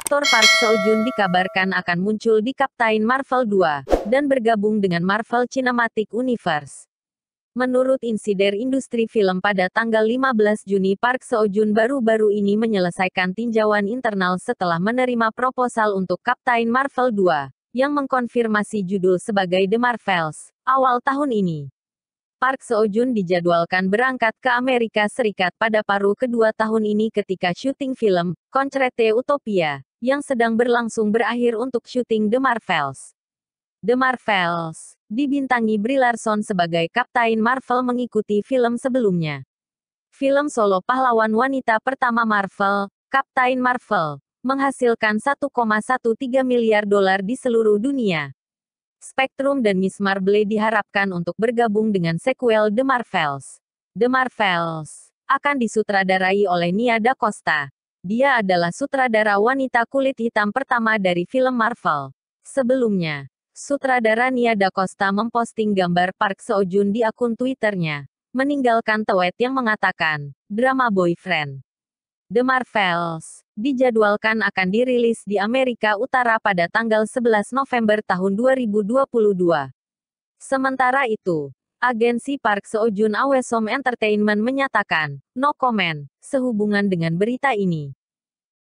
aktor Park Seo Joon dikabarkan akan muncul di Captain Marvel 2 dan bergabung dengan Marvel Cinematic Universe. Menurut insider industri film pada tanggal 15 Juni Park Seo Joon baru-baru ini menyelesaikan tinjauan internal setelah menerima proposal untuk Captain Marvel 2 yang mengkonfirmasi judul sebagai The Marvels awal tahun ini. Park Seo Joon dijadwalkan berangkat ke Amerika Serikat pada paruh kedua tahun ini ketika syuting film Concrete Utopia yang sedang berlangsung berakhir untuk syuting The Marvels. The Marvels, dibintangi Brie Larson sebagai Kapten Marvel mengikuti film sebelumnya. Film solo pahlawan wanita pertama Marvel, Kapten Marvel, menghasilkan 1,13 miliar dolar di seluruh dunia. Spectrum dan Miss Marble diharapkan untuk bergabung dengan sequel The Marvels. The Marvels akan disutradarai oleh Nia Da Costa. Dia adalah sutradara wanita kulit hitam pertama dari film Marvel. Sebelumnya, sutradara Nia Da Costa memposting gambar Park Seo Joon di akun Twitternya, meninggalkan tweet yang mengatakan, drama boyfriend. The Marvels dijadwalkan akan dirilis di Amerika Utara pada tanggal 11 November tahun 2022. Sementara itu, agensi Park Seo Joon Awesome Entertainment menyatakan no comment sehubungan dengan berita ini.